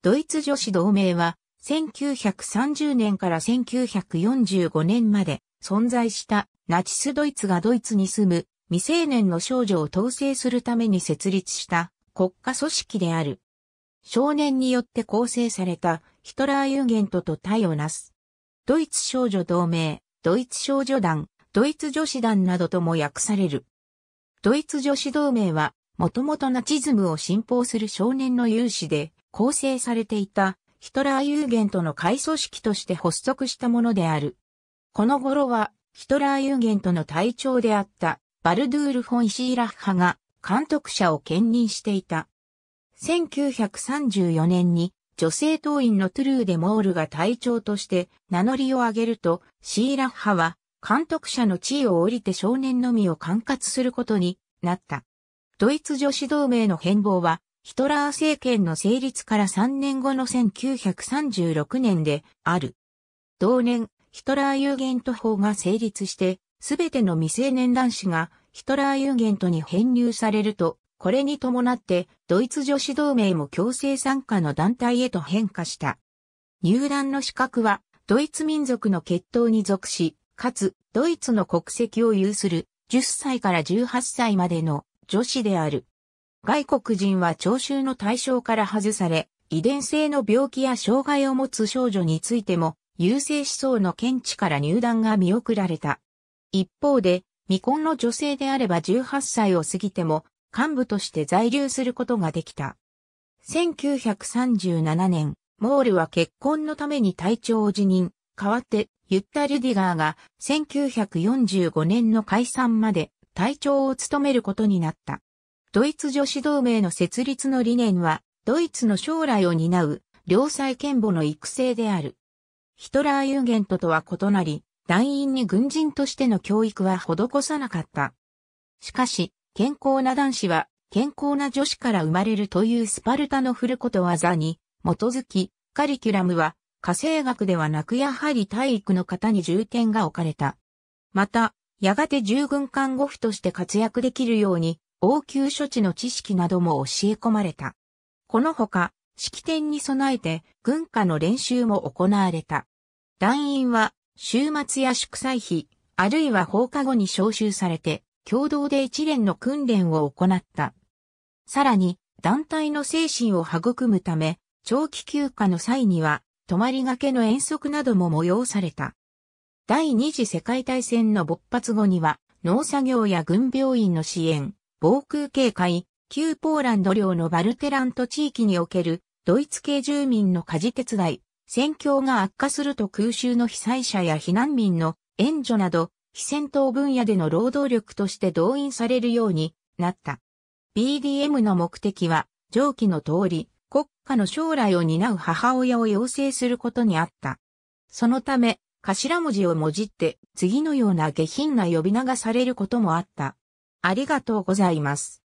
ドイツ女子同盟は、1930年から1945年まで存在したナチスドイツがドイツに住む未成年の少女を統制するために設立した国家組織である。少年によって構成されたヒトラーユーゲントと対をなす。ドイツ少女同盟、ドイツ少女団、ドイツ女子団などとも訳される。ドイツ女子同盟は、もともとナチズムを信奉する少年の有志で、構成されていたヒトラー有限との会組織として発足したものである。この頃はヒトラー有限との隊長であったバルドゥール・フォン・シーラッハが監督者を兼任していた。1934年に女性党員のトゥルーでモールが隊長として名乗りを上げると、シーラッハは監督者の地位を降りて少年のみを管轄することになった。ドイツ女子同盟の変貌はヒトラー政権の成立から3年後の1936年である。同年、ヒトラー有限と法が成立して、すべての未成年男子がヒトラー有限とに編入されると、これに伴ってドイツ女子同盟も強制参加の団体へと変化した。入団の資格はドイツ民族の血統に属し、かつドイツの国籍を有する10歳から18歳までの女子である。外国人は徴収の対象から外され、遺伝性の病気や障害を持つ少女についても、優生思想の見地から入団が見送られた。一方で、未婚の女性であれば18歳を過ぎても、幹部として在留することができた。1937年、モールは結婚のために隊長を辞任、代わって、ユッタ・リュディガーが1945年の解散まで隊長を務めることになった。ドイツ女子同盟の設立の理念は、ドイツの将来を担う、良妻賢母の育成である。ヒトラーユーゲントとは異なり、団員に軍人としての教育は施さなかった。しかし、健康な男子は、健康な女子から生まれるというスパルタの振ることわざに、基づき、カリキュラムは、家政学ではなくやはり体育の方に重点が置かれた。また、やがて従軍看護婦として活躍できるように、応急処置の知識なども教え込まれた。このほか、式典に備えて軍歌の練習も行われた。団員は週末や祝祭日、あるいは放課後に招集されて、共同で一連の訓練を行った。さらに、団体の精神を育むため、長期休暇の際には、泊まりがけの遠足なども催された。第二次世界大戦の勃発後には、農作業や軍病院の支援、防空警戒、旧ポーランド領のバルテラント地域におけるドイツ系住民の家事手伝い、戦況が悪化すると空襲の被災者や避難民の援助など、非戦闘分野での労働力として動員されるようになった。BDM の目的は、上記の通り、国家の将来を担う母親を養成することにあった。そのため、頭文字をもじって、次のような下品な呼び名がされることもあった。ありがとうございます。